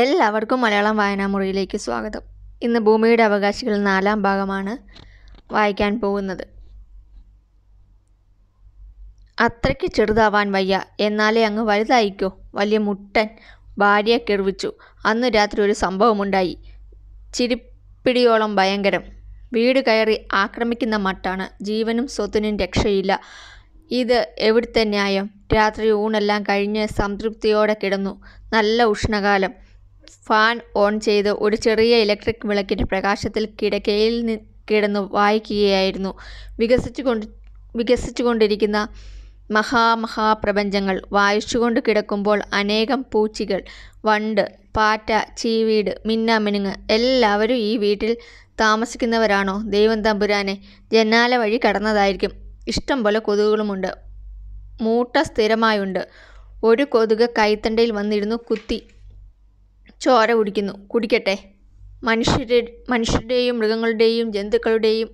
എല്ലാവർക്കും മലയാളം മുറിയിലേക്ക് സ്വാഗതം ഇന്ന് ഭൂമിയുടെ അവകാശികൾ നാലാം ഭാഗമാണ് വായിക്കാൻ പോകുന്നത് അത്രയ്ക്ക് ചെറുതാവാൻ വയ്യ എന്നാലേ അങ്ങ് വലുതായിക്കോ വലിയ മുട്ടൻ ഭാര്യയെ കെർവിച്ചു അന്ന് രാത്രി ഒരു സംഭവമുണ്ടായി ചിരിപ്പിടിയോളം ഭയങ്കരം വീട് കയറി ആക്രമിക്കുന്ന മട്ടാണ് ജീവനും സ്വത്തിനും രക്ഷയില്ല ഇത് എവിടുത്തെ ന്യായം രാത്രി ഊണെല്ലാം കഴിഞ്ഞ് സംതൃപ്തിയോടെ കിടന്നു നല്ല ഉഷ്ണകാലം ഫാൻ ഓൺ ചെയ്ത് ഒരു ചെറിയ ഇലക്ട്രിക് വിളക്കിൻ്റെ പ്രകാശത്തിൽ കിടക്കയിൽ കിടന്നു വായിക്കുകയായിരുന്നു വികസിച്ചു വികസിച്ചുകൊണ്ട് വികസിച്ചുകൊണ്ടിരിക്കുന്ന മഹാമഹാപ്രപഞ്ചങ്ങൾ വായിച്ചുകൊണ്ട് കിടക്കുമ്പോൾ അനേകം പൂച്ചികൾ വണ്ട് പാറ്റ ചീവീട് മിന്നാമിനുങ്ങ് എല്ലാവരും ഈ വീട്ടിൽ താമസിക്കുന്നവരാണോ ദൈവം തമ്പുരാനെ ജനാല വഴി കടന്നതായിരിക്കും ഇഷ്ടം പോലെ കൊതുകുകളുമുണ്ട് മൂട്ട സ്ഥിരമായുണ്ട് ഒരു കൊതുക് കൈത്തണ്ടയിൽ വന്നിരുന്നു കുത്തി ചോര കുടിക്കുന്നു കുടിക്കട്ടെ മനുഷ്യരുടെ മനുഷ്യരുടെയും മൃഗങ്ങളുടെയും ജന്തുക്കളുടെയും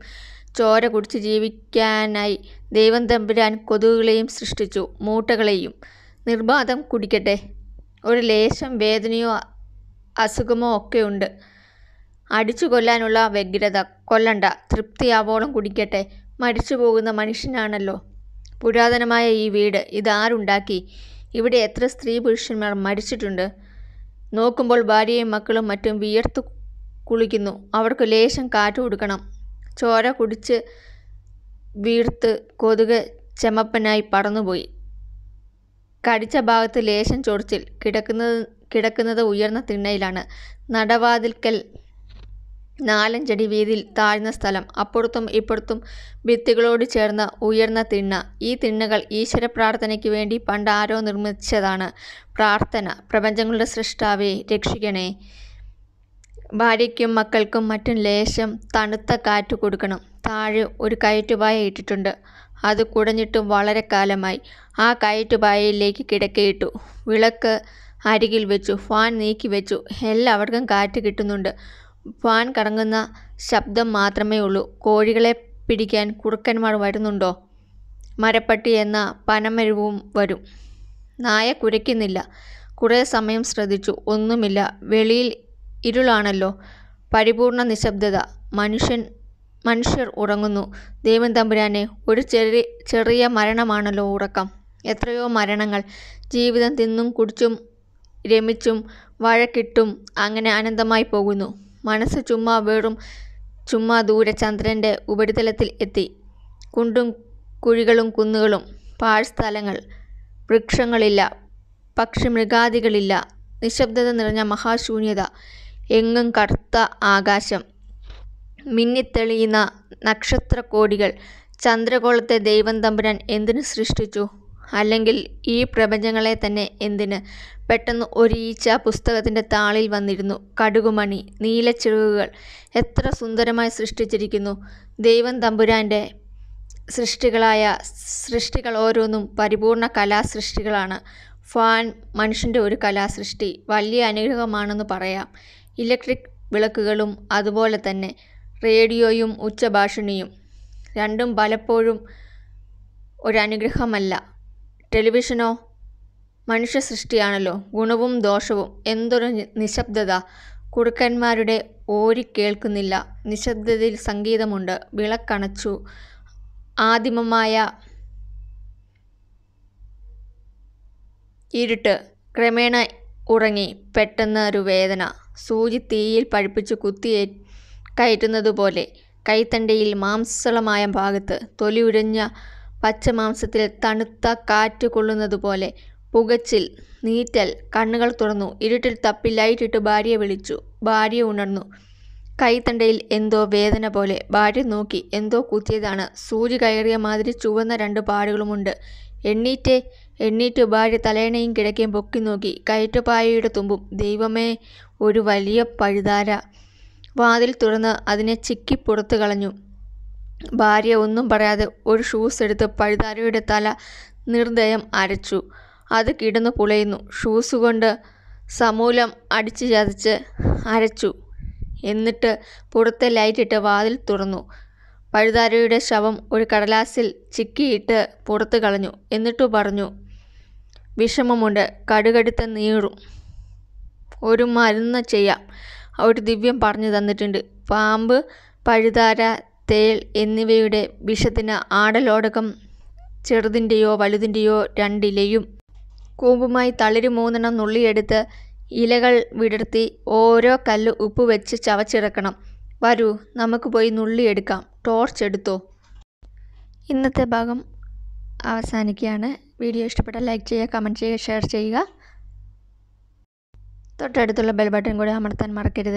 ചോര കുടിച്ച് ജീവിക്കാനായി ദൈവം തമ്പുരാൻ കൊതുകുകളെയും സൃഷ്ടിച്ചു മൂട്ടകളെയും നിർബാധം കുടിക്കട്ടെ ഒരു ലേശം വേദനയോ അസുഖമോ ഒക്കെ ഉണ്ട് അടിച്ചു കൊല്ലാനുള്ള വ്യഗ്രത കൊല്ലണ്ട തൃപ്തിയാവോളം കുടിക്കട്ടെ മരിച്ചു പോകുന്ന മനുഷ്യനാണല്ലോ പുരാതനമായ ഈ വീട് ഇതാരുണ്ടാക്കി ഇവിടെ എത്ര സ്ത്രീ പുരുഷന്മാർ മരിച്ചിട്ടുണ്ട് നോക്കുമ്പോൾ ഭാര്യയും മക്കളും മറ്റും വിയർത്തു കുളിക്കുന്നു അവർക്ക് ലേശം കാറ്റ് കൊടുക്കണം ചോര കുടിച്ച് വീർത്ത് കൊതുക് ചെമപ്പനായി പറന്നുപോയി കടിച്ച ഭാഗത്ത് ലേശം ചൊറിച്ചിൽ കിടക്കുന്നത് കിടക്കുന്നത് ഉയർന്ന തിണ്ണയിലാണ് നടവാതിൽക്കൽ നാലഞ്ചടി വീതിയിൽ താഴ്ന്ന സ്ഥലം അപ്പുറത്തും ഇപ്പുറത്തും ഭിത്തികളോട് ചേർന്ന ഉയർന്ന തിണ്ണ ഈ തിണ്ണകൾ ഈശ്വര പ്രാർത്ഥനയ്ക്ക് വേണ്ടി പണ്ട് ആരോ നിർമ്മിച്ചതാണ് പ്രാർത്ഥന പ്രപഞ്ചങ്ങളുടെ സൃഷ്ടാവെ രക്ഷിക്കണേ ഭാര്യയ്ക്കും മക്കൾക്കും മറ്റും ലേശം തണുത്ത കാറ്റ് കൊടുക്കണം താഴെ ഒരു കയറ്റുപായ ഇട്ടിട്ടുണ്ട് അത് കുടഞ്ഞിട്ടും വളരെ കാലമായി ആ കയറ്റുപായയിലേക്ക് കിടക്കയിട്ടു വിളക്ക് അരികിൽ വെച്ചു ഫാൻ നീക്കി വെച്ചു എല്ലാവർക്കും കാറ്റ് കിട്ടുന്നുണ്ട് വാൻ കറങ്ങുന്ന ശബ്ദം മാത്രമേ ഉള്ളൂ കോഴികളെ പിടിക്കാൻ കുറുക്കന്മാർ വരുന്നുണ്ടോ മരപ്പട്ടി എന്ന പനമരുവും വരും നായ കുരയ്ക്കുന്നില്ല കുറേ സമയം ശ്രദ്ധിച്ചു ഒന്നുമില്ല വെളിയിൽ ഇരുളാണല്ലോ പരിപൂർണ നിശബ്ദത മനുഷ്യൻ മനുഷ്യർ ഉറങ്ങുന്നു ദൈവം തമ്പുരാനെ ഒരു ചെറിയ ചെറിയ മരണമാണല്ലോ ഉറക്കം എത്രയോ മരണങ്ങൾ ജീവിതം തിന്നും കുടിച്ചും രമിച്ചും വഴക്കിട്ടും അങ്ങനെ അനന്തമായി പോകുന്നു മനസ്സ് ചുമ്മാ വെറും ചുമ്മാ ദൂരെ ചന്ദ്രൻ്റെ ഉപരിതലത്തിൽ എത്തി കുണ്ടും കുഴികളും കുന്നുകളും പാഴ്സ്ഥലങ്ങൾ വൃക്ഷങ്ങളില്ല പക്ഷി മൃഗാദികളില്ല നിശബ്ദത നിറഞ്ഞ മഹാശൂന്യത എങ്ങും കറുത്ത ആകാശം മിന്നിത്തെളിയുന്ന നക്ഷത്രക്കോടികൾ ചന്ദ്രകോളത്തെ ദൈവം തമ്പുരാൻ എന്തിനു സൃഷ്ടിച്ചു അല്ലെങ്കിൽ ഈ പ്രപഞ്ചങ്ങളെ തന്നെ എന്തിന് പെട്ടെന്ന് ഒരീച്ച പുസ്തകത്തിൻ്റെ താളിൽ വന്നിരുന്നു കടുകുമണി നീലച്ചിറകുകൾ എത്ര സുന്ദരമായി സൃഷ്ടിച്ചിരിക്കുന്നു ദൈവം തമ്പുരാൻ്റെ സൃഷ്ടികളായ സൃഷ്ടികൾ ഓരോന്നും പരിപൂർണ കലാസൃഷ്ടികളാണ് ഫാൻ മനുഷ്യൻ്റെ ഒരു കലാസൃഷ്ടി വലിയ അനുഗ്രഹമാണെന്ന് പറയാം ഇലക്ട്രിക് വിളക്കുകളും അതുപോലെ തന്നെ റേഡിയോയും ഉച്ചഭാഷിണിയും രണ്ടും പലപ്പോഴും ഒരു അനുഗ്രഹമല്ല ടെലിവിഷനോ മനുഷ്യ സൃഷ്ടിയാണല്ലോ ഗുണവും ദോഷവും എന്തൊരു നിശബ്ദത കുറുക്കന്മാരുടെ കേൾക്കുന്നില്ല നിശബ്ദതയിൽ സംഗീതമുണ്ട് വിളക്കണച്ചു ആദിമമായ ഇരുട്ട് ക്രമേണ ഉറങ്ങി പെട്ടെന്ന് ഒരു വേദന സൂചി തീയിൽ പഴുപ്പിച്ച് കുത്തിയേ കയറ്റുന്നതുപോലെ കൈത്തണ്ടയിൽ മാംസളമായ ഭാഗത്ത് തൊലി ഉരഞ്ഞ പച്ചമാംസത്തിൽ തണുത്ത കാറ്റ് കൊള്ളുന്നതുപോലെ പുകച്ചിൽ നീറ്റൽ കണ്ണുകൾ തുറന്നു ഇരുട്ടിൽ തപ്പി ലൈറ്റിട്ട് ഭാര്യയെ വിളിച്ചു ഭാര്യ ഉണർന്നു കൈത്തണ്ടയിൽ എന്തോ വേദന പോലെ ഭാര്യ നോക്കി എന്തോ കുത്തിയതാണ് സൂചി കയറിയ മാതിരി ചുവന്ന രണ്ട് പാടുകളുമുണ്ട് എണ്ണീറ്റേ എണ്ണീറ്റ് ഭാര്യ തലേണയും കിടക്കയും പൊക്കി നോക്കി കയറ്റുപായയുടെ തുമ്പും ദൈവമേ ഒരു വലിയ പഴുതാര വാതിൽ തുറന്ന് അതിനെ ചിക്കി പുറത്തു കളഞ്ഞു ഭാര്യ ഒന്നും പറയാതെ ഒരു ഷൂസ് എടുത്ത് പഴുതാരയുടെ തല നിർദ്ദയം അരച്ചു അത് കിടന്നു പുളയുന്നു ഷൂസ് കൊണ്ട് സമൂലം അടിച്ചു ചതച്ച് അരച്ചു എന്നിട്ട് പുറത്തെ ലൈറ്റിട്ട് വാതിൽ തുറന്നു പഴുതാരയുടെ ശവം ഒരു കടലാസിൽ ചിക്കിയിട്ട് പുറത്തു കളഞ്ഞു എന്നിട്ടു പറഞ്ഞു വിഷമമുണ്ട് കടുകടുത്ത നീറും ഒരു മരുന്ന് ചെയ്യാം അവർ ദിവ്യം പറഞ്ഞു തന്നിട്ടുണ്ട് പാമ്പ് പഴുതാര തേൽ എന്നിവയുടെ വിഷത്തിന് ആടലോടകം ചെറുതിൻ്റെയോ വലുതിൻ്റെയോ രണ്ടിലയും കൂമ്പുമായി തളിരു മൂന്നെണ്ണം നുള്ളിയെടുത്ത് ഇലകൾ വിടർത്തി ഓരോ കല്ല് ഉപ്പ് വെച്ച് ചവച്ചിറക്കണം വരൂ നമുക്ക് പോയി നുള്ളിയെടുക്കാം ടോർച്ച് എടുത്തോ ഇന്നത്തെ ഭാഗം അവസാനിക്കുകയാണ് വീഡിയോ ഇഷ്ടപ്പെട്ടാൽ ലൈക്ക് ചെയ്യുക കമൻറ്റ് ചെയ്യുക ഷെയർ ചെയ്യുക തൊട്ടടുത്തുള്ള ബെൽ ബട്ടൺ കൂടി അമർത്താൻ മറക്കരുത്